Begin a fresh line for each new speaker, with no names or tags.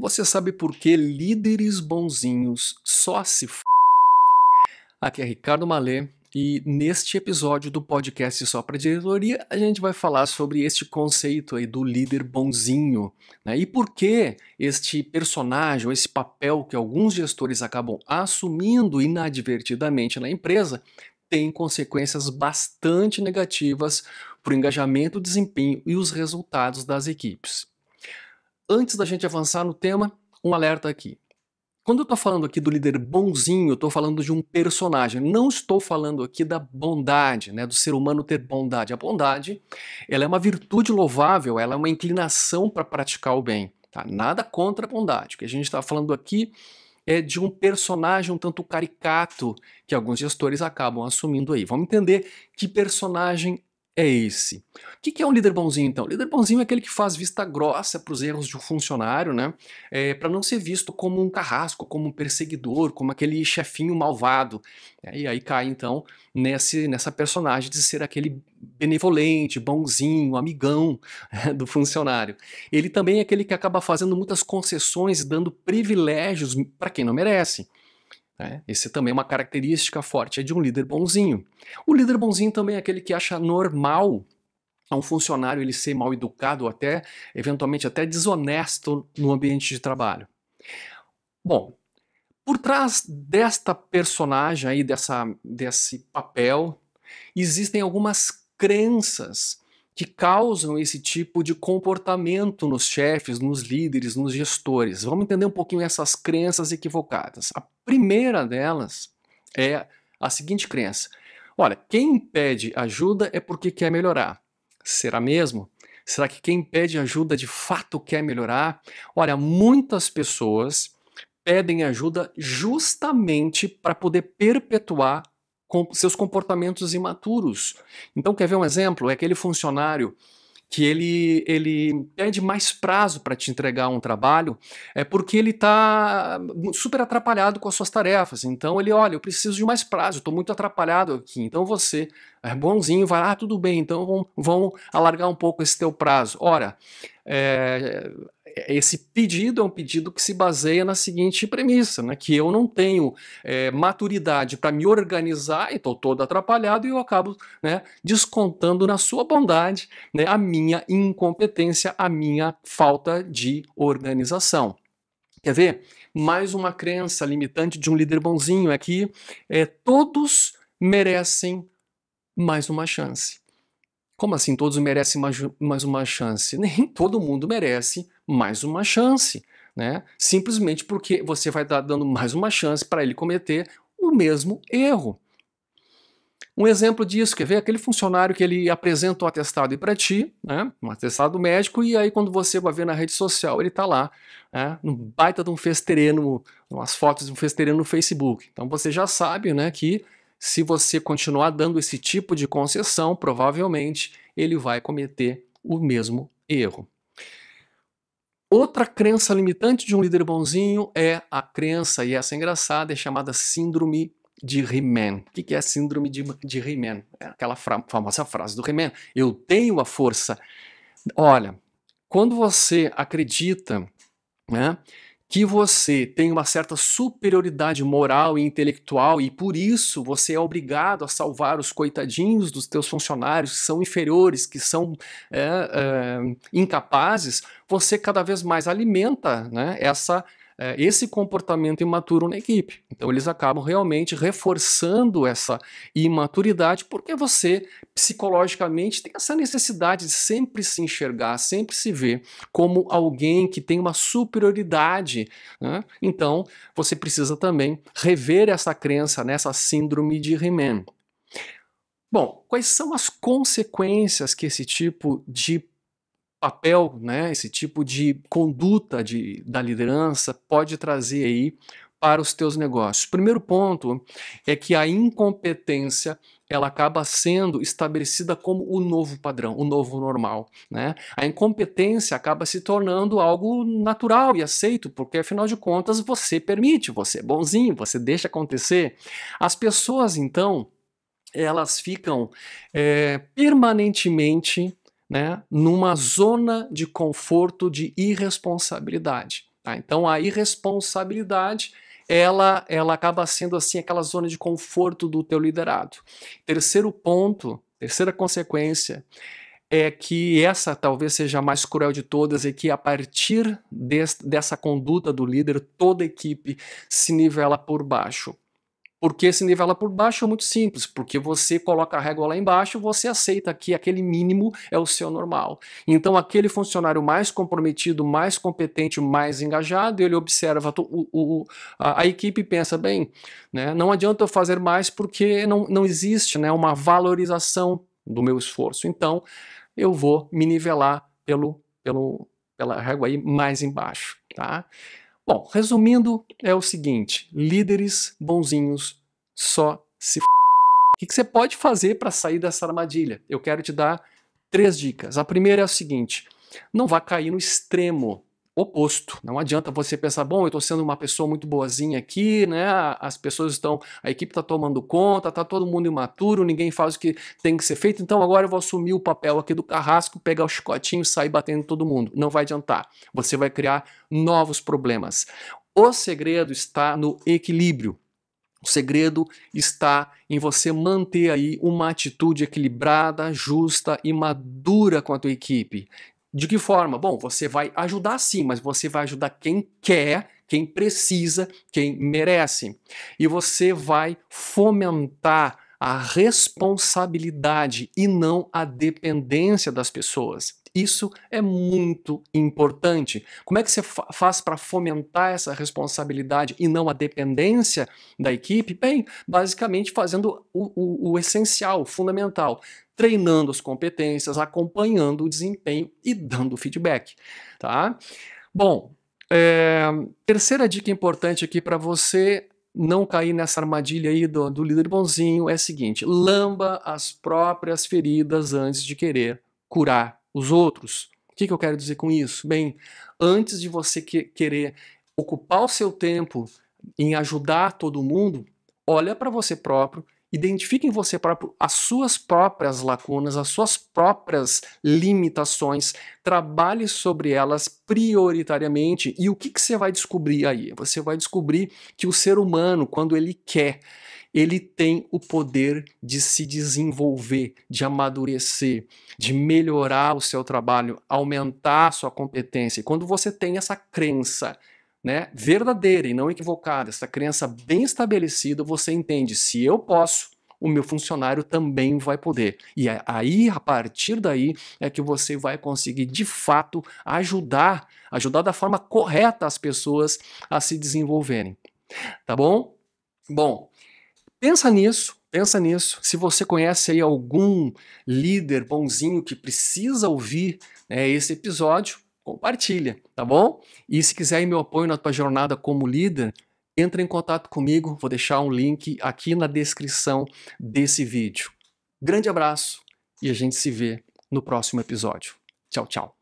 Você sabe por que líderes bonzinhos só se f... Aqui é Ricardo Malê e neste episódio do podcast Só para Diretoria a gente vai falar sobre este conceito aí do líder bonzinho né? e por que este personagem, esse papel que alguns gestores acabam assumindo inadvertidamente na empresa tem consequências bastante negativas para o engajamento, o desempenho e os resultados das equipes antes da gente avançar no tema, um alerta aqui. Quando eu estou falando aqui do líder bonzinho, eu estou falando de um personagem. Não estou falando aqui da bondade, né, do ser humano ter bondade. A bondade, ela é uma virtude louvável, ela é uma inclinação para praticar o bem. Tá? Nada contra a bondade. O que a gente está falando aqui é de um personagem um tanto caricato que alguns gestores acabam assumindo aí. Vamos entender que personagem é esse. O que é um líder bonzinho, então? O líder bonzinho é aquele que faz vista grossa para os erros de um funcionário, né? É, para não ser visto como um carrasco, como um perseguidor, como aquele chefinho malvado. É, e aí cai, então, nesse, nessa personagem de ser aquele benevolente, bonzinho, amigão do funcionário. Ele também é aquele que acaba fazendo muitas concessões, dando privilégios para quem não merece. Né? Esse é também é uma característica forte é de um líder bonzinho. O líder bonzinho também é aquele que acha normal a um funcionário ele ser mal educado, ou até eventualmente até desonesto no ambiente de trabalho. Bom, por trás desta personagem aí dessa desse papel existem algumas crenças que causam esse tipo de comportamento nos chefes, nos líderes, nos gestores. Vamos entender um pouquinho essas crenças equivocadas. A primeira delas é a seguinte crença: olha, quem pede ajuda é porque quer melhorar. Será mesmo? Será que quem pede ajuda de fato quer melhorar? Olha, muitas pessoas pedem ajuda justamente para poder perpetuar com seus comportamentos imaturos. Então, quer ver um exemplo? É aquele funcionário que ele, ele pede mais prazo para te entregar um trabalho, é porque ele está super atrapalhado com as suas tarefas. Então ele, olha, eu preciso de mais prazo, estou muito atrapalhado aqui. Então você é bonzinho, vai, ah, tudo bem, então vão, vão alargar um pouco esse teu prazo. Ora, é, é, esse pedido é um pedido que se baseia na seguinte premissa, né? que eu não tenho é, maturidade para me organizar, estou todo atrapalhado e eu acabo né, descontando na sua bondade né, a minha incompetência, a minha falta de organização. Quer ver? Mais uma crença limitante de um líder bonzinho é que é, todos merecem mais uma chance. Como assim todos merecem mais uma chance? Nem todo mundo merece mais uma chance, né? Simplesmente porque você vai estar dando mais uma chance para ele cometer o mesmo erro. Um exemplo disso, quer ver? Aquele funcionário que ele apresenta o um atestado para ti, né? um atestado médico, e aí quando você vai ver na rede social, ele está lá, né? baita de um festereno, umas fotos de um festereno no Facebook. Então você já sabe né, que se você continuar dando esse tipo de concessão, provavelmente ele vai cometer o mesmo erro. Outra crença limitante de um líder bonzinho é a crença, e essa é engraçada, é chamada síndrome de He-Man. O que é síndrome de, de He-Man? É aquela fra famosa frase do He-Man: Eu tenho a força. Olha, quando você acredita né, que você tem uma certa superioridade moral e intelectual e por isso você é obrigado a salvar os coitadinhos dos teus funcionários que são inferiores, que são é, é, incapazes, você cada vez mais alimenta né, essa é, esse comportamento imaturo na equipe. Então eles acabam realmente reforçando essa imaturidade porque você psicologicamente tem essa necessidade de sempre se enxergar, sempre se ver como alguém que tem uma superioridade. Né? Então você precisa também rever essa crença nessa síndrome de He-Man. Bom, quais são as consequências que esse tipo de papel, né, esse tipo de conduta de, da liderança pode trazer aí para os teus negócios. Primeiro ponto é que a incompetência ela acaba sendo estabelecida como o novo padrão, o novo normal. Né? A incompetência acaba se tornando algo natural e aceito, porque afinal de contas você permite, você é bonzinho, você deixa acontecer. As pessoas então elas ficam é, permanentemente né, numa zona de conforto de irresponsabilidade. Tá? Então a irresponsabilidade ela, ela acaba sendo assim aquela zona de conforto do teu liderado. Terceiro ponto, terceira consequência é que essa talvez seja a mais cruel de todas e é que a partir desse, dessa conduta do líder toda a equipe se nivela por baixo. Porque se nivela é por baixo é muito simples, porque você coloca a régua lá embaixo, você aceita que aquele mínimo é o seu normal. Então, aquele funcionário mais comprometido, mais competente, mais engajado, ele observa o, o, a, a, equipe pensa, bem, né, não adianta eu fazer mais porque não, não existe né, uma valorização do meu esforço. Então, eu vou me nivelar pelo, pelo, pela régua aí mais embaixo. Tá? Bom, resumindo, é o seguinte: líderes bonzinhos só se f... O que você pode fazer para sair dessa armadilha? Eu quero te dar três dicas. A primeira é o seguinte: não vá cair no extremo oposto. Não adianta você pensar, bom, eu estou sendo uma pessoa muito boazinha aqui, né? As pessoas estão, a equipe está tomando conta, está todo mundo imaturo, ninguém faz o que tem que ser feito, então agora eu vou assumir o papel aqui do carrasco, pegar o chicotinho e sair batendo todo mundo. Não vai adiantar. Você vai criar novos problemas. O segredo está no equilíbrio. O segredo está em você manter aí uma atitude equilibrada, justa e madura com a tua equipe. De que forma? Bom, você vai ajudar sim, mas você vai ajudar quem quer, quem precisa, quem merece. E você vai fomentar a responsabilidade e não a dependência das pessoas. Isso é muito importante. Como é que você fa faz para fomentar essa responsabilidade e não a dependência da equipe? Bem, basicamente fazendo o, o, o essencial, o fundamental, treinando as competências, acompanhando o desempenho e dando feedback. Tá? Bom, é, terceira dica importante aqui para você não cair nessa armadilha aí do, do líder bonzinho é a seguinte: lamba as próprias feridas antes de querer curar os outros. O que, que eu quero dizer com isso? Bem, antes de você que querer ocupar o seu tempo em ajudar todo mundo, olha para você próprio, identifique em você próprio as suas próprias lacunas, as suas próprias limitações, trabalhe sobre elas prioritariamente. E o que, que você vai descobrir aí? Você vai descobrir que o ser humano, quando ele quer, ele tem o poder de se desenvolver, de amadurecer, de melhorar o seu trabalho, aumentar a sua competência. E quando você tem essa crença né, verdadeira e não equivocada, essa crença bem estabelecida, você entende: se eu posso, o meu funcionário também vai poder. E é aí, a partir daí, é que você vai conseguir de fato ajudar, ajudar da forma correta as pessoas a se desenvolverem. Tá bom? Bom, Pensa nisso, pensa nisso. Se você conhece aí algum líder bonzinho que precisa ouvir né, esse episódio, compartilha, tá bom? E se quiser meu apoio na tua jornada como líder, entra em contato comigo, vou deixar um link aqui na descrição desse vídeo. Grande abraço e a gente se vê no próximo episódio. Tchau, tchau.